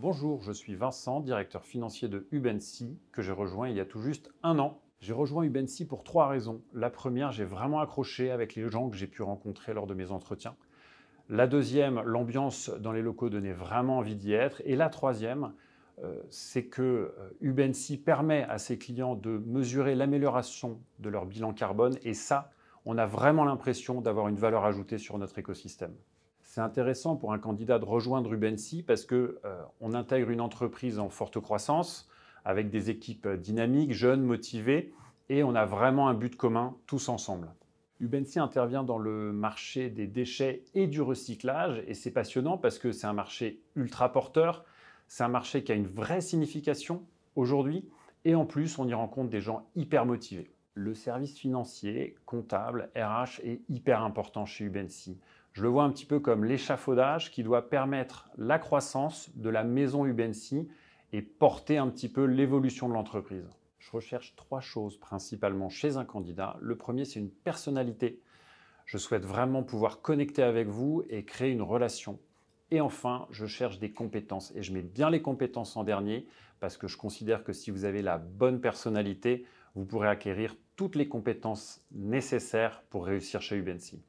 Bonjour, je suis Vincent, directeur financier de Ubensi, que j'ai rejoint il y a tout juste un an. J'ai rejoint Ubensi pour trois raisons. La première, j'ai vraiment accroché avec les gens que j'ai pu rencontrer lors de mes entretiens. La deuxième, l'ambiance dans les locaux donnait vraiment envie d'y être. Et la troisième, euh, c'est que euh, Ubensi permet à ses clients de mesurer l'amélioration de leur bilan carbone. Et ça, on a vraiment l'impression d'avoir une valeur ajoutée sur notre écosystème c'est intéressant pour un candidat de rejoindre UBENCY parce qu'on euh, intègre une entreprise en forte croissance avec des équipes euh, dynamiques, jeunes, motivées et on a vraiment un but commun tous ensemble. UBENCY intervient dans le marché des déchets et du recyclage et c'est passionnant parce que c'est un marché ultra porteur, c'est un marché qui a une vraie signification aujourd'hui et en plus on y rencontre des gens hyper motivés le service financier, comptable, RH est hyper important chez Ubensi. Je le vois un petit peu comme l'échafaudage qui doit permettre la croissance de la maison Ubensi et porter un petit peu l'évolution de l'entreprise. Je recherche trois choses principalement chez un candidat. Le premier, c'est une personnalité. Je souhaite vraiment pouvoir connecter avec vous et créer une relation. Et enfin, je cherche des compétences. Et je mets bien les compétences en dernier parce que je considère que si vous avez la bonne personnalité, vous pourrez acquérir toutes les compétences nécessaires pour réussir chez UBENCY.